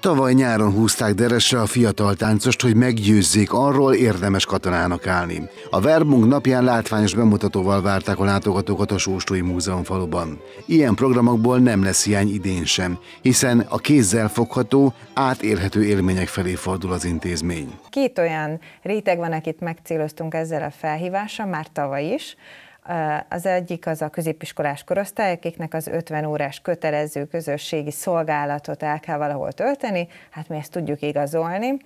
Tavaly nyáron húzták deresre a fiatal táncost, hogy meggyőzzék arról, érdemes katonának állni. A verbunk napján látványos bemutatóval várták a látogatókat a Sóstói Múzeum faluban. Ilyen programokból nem lesz hiány idén sem, hiszen a kézzel fogható, átérhető élmények felé fordul az intézmény. Két olyan réteg van, akit megcéloztunk ezzel a felhívással, már tavaly is, az egyik az a középiskolás korosztály, akiknek az 50 órás kötelező közösségi szolgálatot el kell valahol tölteni, hát mi ezt tudjuk igazolni.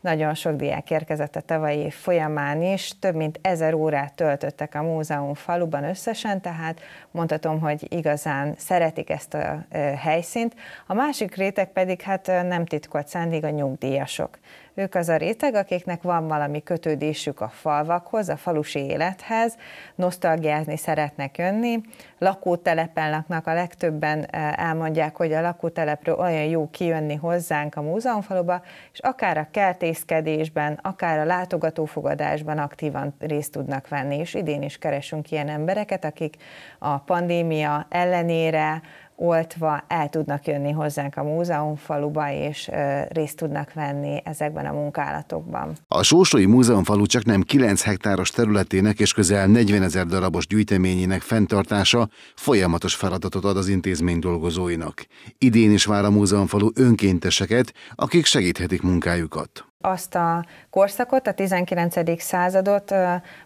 Nagyon sok diák érkezett a tavalyi év folyamán is, több mint ezer órát töltöttek a múzeum faluban összesen, tehát mondhatom, hogy igazán szeretik ezt a helyszínt. A másik réteg pedig hát nem titkolt szándék a nyugdíjasok. Ők az a réteg, akiknek van valami kötődésük a falvakhoz, a falusi élethez, nosztalgiázni szeretnek jönni. Lakótelepen laknak, a legtöbben e, elmondják, hogy a lakótelepről olyan jó kijönni hozzánk a múzeumfaluba, és akár a kertészkedésben, akár a látogatófogadásban aktívan részt tudnak venni, és idén is keresünk ilyen embereket, akik a pandémia ellenére, oltva el tudnak jönni hozzánk a múzeum faluba, és részt tudnak venni ezekben a munkálatokban. A Sósói falu csak nem 9 hektáros területének és közel 40 ezer darabos gyűjteményének fenntartása folyamatos feladatot ad az intézmény dolgozóinak. Idén is vár a múzeum falu önkénteseket, akik segíthetik munkájukat azt a korszakot, a 19. századot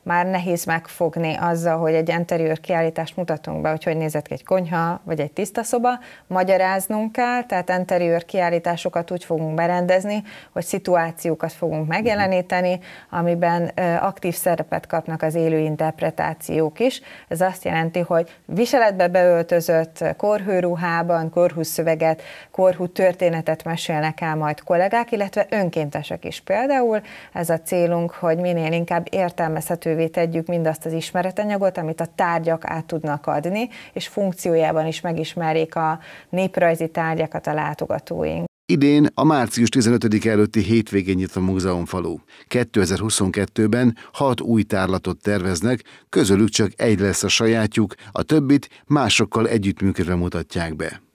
már nehéz megfogni azzal, hogy egy interiőr kiállítást mutatunk be, hogy hogy nézett ki egy konyha, vagy egy tiszta szoba, magyaráznunk kell, tehát interiőr kiállításokat úgy fogunk berendezni, hogy szituációkat fogunk megjeleníteni, amiben aktív szerepet kapnak az élő interpretációk is. Ez azt jelenti, hogy viseletbe beöltözött korhőruhában, korhú szöveget, korhú történetet mesélnek el majd kollégák, illetve önkéntesek is például. Ez a célunk, hogy minél inkább értelmezhetővé tegyük mindazt az ismeretanyagot, amit a tárgyak át tudnak adni, és funkciójában is megismerjék a néprajzi tárgyakat a látogatóink. Idén a március 15 előtti hétvégén nyit a múzeumfalu. 2022-ben hat új tárlatot terveznek, közülük csak egy lesz a sajátjuk, a többit másokkal együttműködve mutatják be.